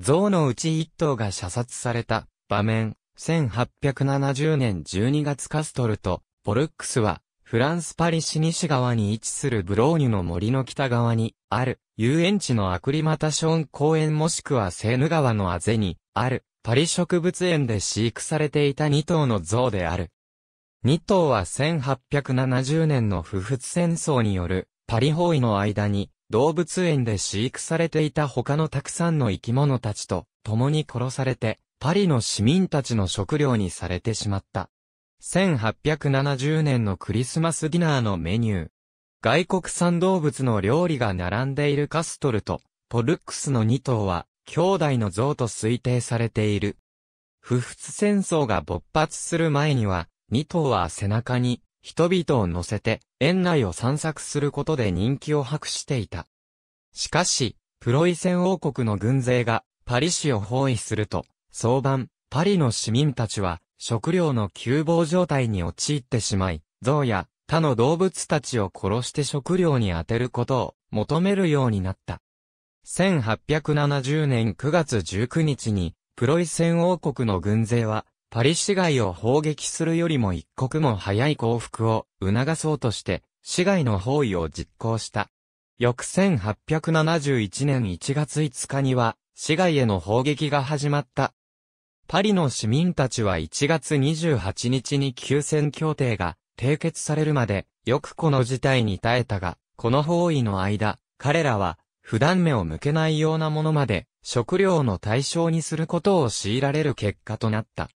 象のうち一頭が射殺された場面、1870年12月カストルと、ボルックスは、フランスパリ市西側に位置するブローニュの森の北側に、ある、遊園地のアクリマタション公園もしくはセーヌ川のあぜに、ある、パリ植物園で飼育されていた2頭の象である。2頭は1870年の不仏戦争による、パリ包囲の間に、動物園で飼育されていた他のたくさんの生き物たちと共に殺されて、パリの市民たちの食料にされてしまった。1870年のクリスマスディナーのメニュー。外国産動物の料理が並んでいるカストルとポルックスの2頭は兄弟の像と推定されている。不仏戦争が勃発する前には2頭は背中に人々を乗せて園内を散策することで人気を博していた。しかし、プロイセン王国の軍勢がパリ市を包囲すると、早晩、パリの市民たちは食料の窮乏状態に陥ってしまい、象や他の動物たちを殺して食料に充てることを求めるようになった。1870年9月19日に、プロイセン王国の軍勢は、パリ市街を砲撃するよりも一刻も早い降伏を促そうとして、市街の包囲を実行した。翌1871年1月5日には、市街への砲撃が始まった。パリの市民たちは1月28日に休戦協定が締結されるまで、よくこの事態に耐えたが、この包囲の間、彼らは、普段目を向けないようなものまで、食料の対象にすることを強いられる結果となった。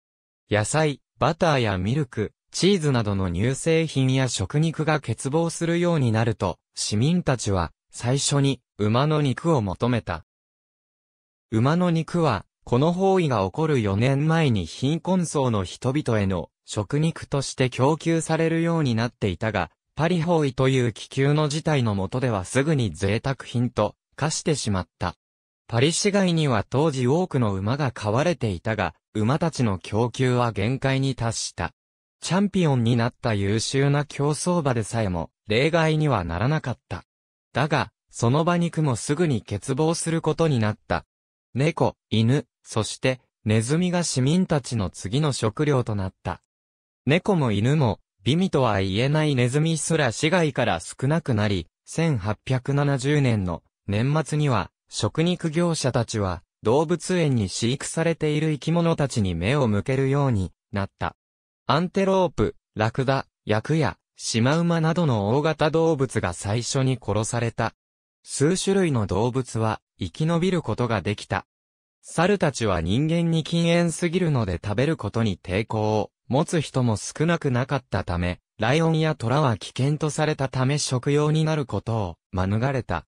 野菜、バターやミルク、チーズなどの乳製品や食肉が欠乏するようになると、市民たちは最初に馬の肉を求めた。馬の肉は、この包囲が起こる4年前に貧困層の人々への食肉として供給されるようになっていたが、パリ方位という気球の事態のもとではすぐに贅沢品と化してしまった。パリ市街には当時多くの馬が飼われていたが、馬たちの供給は限界に達した。チャンピオンになった優秀な競争馬でさえも、例外にはならなかった。だが、その馬肉もすぐに欠乏することになった。猫、犬、そして、ネズミが市民たちの次の食料となった。猫も犬も、美味とは言えないネズミすら市街から少なくなり、1870年の年末には食肉業者たちは、動物園に飼育されている生き物たちに目を向けるようになった。アンテロープ、ラクダ、ヤクヤ、シマウマなどの大型動物が最初に殺された。数種類の動物は生き延びることができた。猿たちは人間に禁煙すぎるので食べることに抵抗を持つ人も少なくなかったため、ライオンやトラは危険とされたため食用になることを免れた。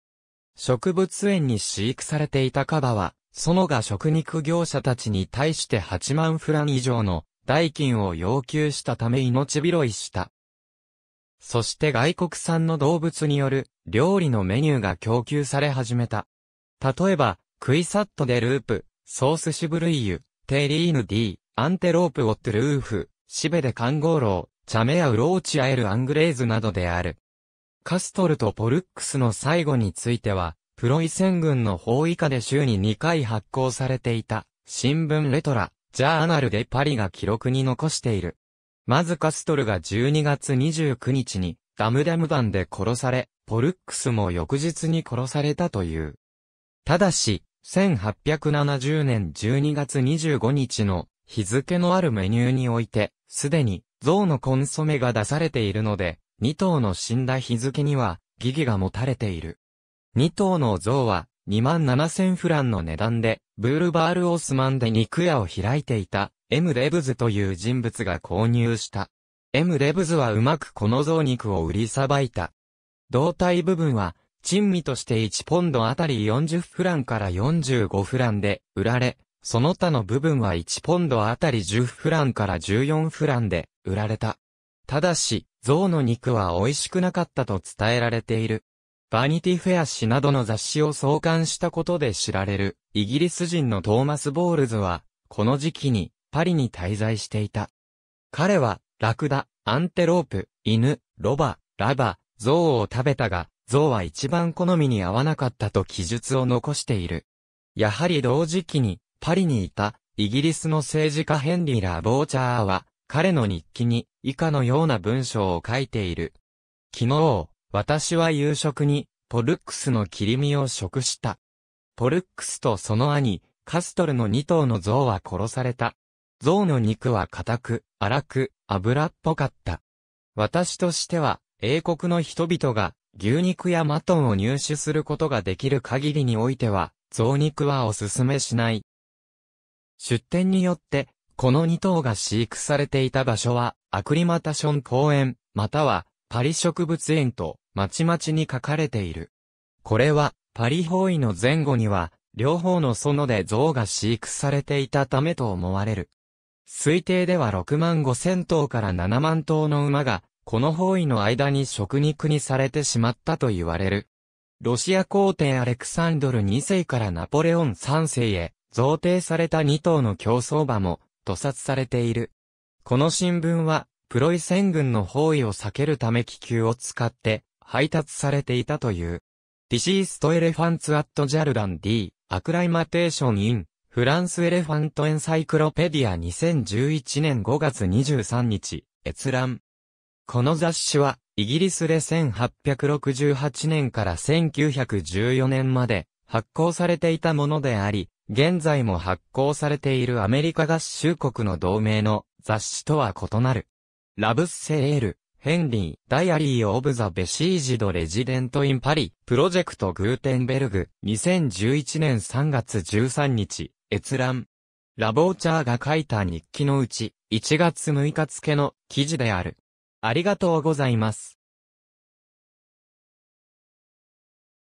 植物園に飼育されていたカバは、そのが食肉業者たちに対して8万フラン以上の代金を要求したため命拾いした。そして外国産の動物による料理のメニューが供給され始めた。例えば、クイサットでループ、ソースシブルイユ、テリーヌディ、アンテロープオットルーフ、シベデカンゴーロウ、チャメアウローチアエルアングレーズなどである。カストルとポルックスの最後については、プロイセン軍の法以下で週に2回発行されていた、新聞レトラ、ジャーナルでパリが記録に残している。まずカストルが12月29日に、ダムダム弾で殺され、ポルックスも翌日に殺されたという。ただし、1870年12月25日の日付のあるメニューにおいて、すでに、象のコンソメが出されているので、二頭の死んだ日付には、疑義が持たれている。二頭の像は、2万7千フランの値段で、ブールバール・オスマンで肉屋を開いていた、エム・レブズという人物が購入した。エム・レブズはうまくこの像肉を売りさばいた。胴体部分は、珍味として1ポンドあたり40フランから45フランで売られ、その他の部分は1ポンドあたり10フランから14フランで売られた。ただし、象の肉は美味しくなかったと伝えられている。バニティフェア誌などの雑誌を創刊したことで知られる、イギリス人のトーマス・ボールズは、この時期に、パリに滞在していた。彼は、ラクダ、アンテロープ、犬、ロバ、ラバ、象を食べたが、象は一番好みに合わなかったと記述を残している。やはり同時期に、パリにいた、イギリスの政治家ヘンリー・ラ・ボーチャーは、彼の日記に以下のような文章を書いている。昨日、私は夕食にポルックスの切り身を食した。ポルックスとその兄、カストルの2頭の象は殺された。象の肉は硬く、荒く、油っぽかった。私としては、英国の人々が牛肉やマトンを入手することができる限りにおいては、象肉はおすすめしない。出店によってこの2頭が飼育されていた場所は、アクリマタション公園、または、パリ植物園と、まちまちに書かれている。これは、パリ包囲の前後には、両方の園で象が飼育されていたためと思われる。推定では6万5千頭から7万頭の馬が、この包囲の間に食肉にされてしまったと言われる。ロシア皇帝アレクサンドル2世からナポレオン3世へ贈呈された2頭の競走馬も屠殺されている。この新聞は、プロイセン軍の包囲を避けるため気球を使って配達されていたという。Deceased Elephants at Jardan D. Acclimatation in フランスエレファントエンサイクロペディア2011年5月23日、閲覧。この雑誌は、イギリスで1868年から1914年まで発行されていたものであり、現在も発行されているアメリカ合衆国の同盟の雑誌とは異なる。ラブスセール、ヘンリー、ダイアリー・オブ・ザ・ベシージド・レジデント・イン・パリ、プロジェクト・グーテンベルグ、2011年3月13日、閲覧。ラボーチャーが書いた日記のうち、1月6日付の記事である。ありがとうございます。